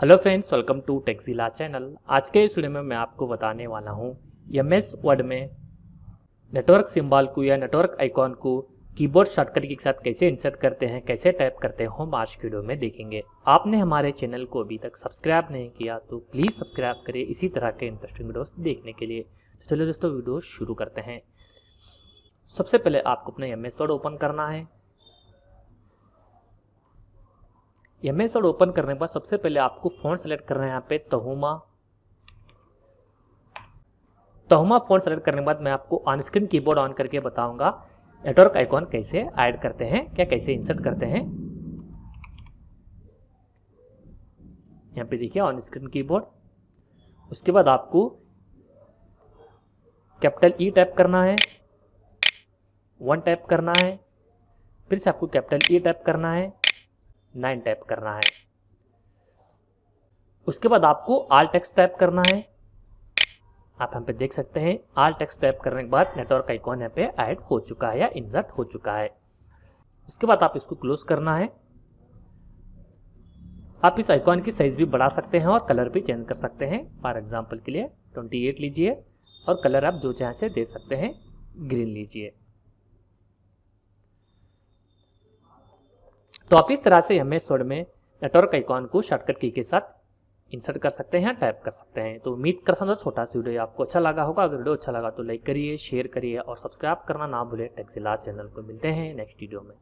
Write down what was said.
hello friends welcome to Texila channel आज के इस वीडियो में मैं आपको बताने वाला हूँ एम एस वर्ड में नेटवर्क सिंबल को या नेटवर्क आइकॉन को कीबोर्ड शॉर्टकट के साथ कैसे इंसर्ट करते हैं कैसे टाइप करते हैं हम आज वीडियो में देखेंगे आपने हमारे चैनल को अभी तक सब्सक्राइब नहीं किया तो प्लीज़ सब्सक्राइब करें इसी तरह के इंटरेस्टिंग वीडियोज देखने के लिए तो चलो दोस्तों वीडियो शुरू करते हैं सबसे पहले आपको अपने एम एस वर्ड ओपन करना है एम एस ओपन करने के बाद सबसे पहले आपको फ़ॉन्ट सेलेक्ट करना है यहाँ पे तहुमा तहुमा फ़ॉन्ट सेलेक्ट करने के बाद मैं आपको ऑन स्क्रीन कीबोर्ड ऑन करके बताऊंगा नेटवर्क आइकॉन कैसे ऐड करते हैं क्या कैसे इंसर्ट करते हैं यहाँ पे देखिए ऑन स्क्रीन कीबोर्ड उसके बाद आपको कैपिटल ई टाइप करना है वन टाइप करना है फिर से आपको कैपिटल ई टाइप करना है नाइन टाइप करना है उसके बाद आपको आल टेक्स्ट टाइप करना है आप यहाँ पे देख सकते हैं आल टेक्स्ट टाइप करने के बाद नेटवर्क का आइकॉन यहाँ पे ऐड हो चुका है या इंसर्ट हो चुका है उसके बाद आप इसको क्लोज करना है आप इस आइकॉन की साइज भी बढ़ा सकते हैं और कलर भी चेंज कर सकते हैं फॉर एग्जाम्पल के लिए 28 लीजिए और कलर आप जो चाहे से दे सकते हैं ग्रीन लीजिए तो आप इस तरह से एम एस वर्ड में नेटवर्क आइकॉन को शॉर्टकट की के साथ इंसर्ट कर सकते हैं टाइप कर सकते हैं तो उम्मीद कर समझो तो छोटा सा वीडियो आपको अच्छा लगा होगा अगर वीडियो अच्छा लगा तो लाइक करिए शेयर करिए और सब्सक्राइब करना ना भूलें टेक्सिला चैनल को मिलते हैं नेक्स्ट वीडियो में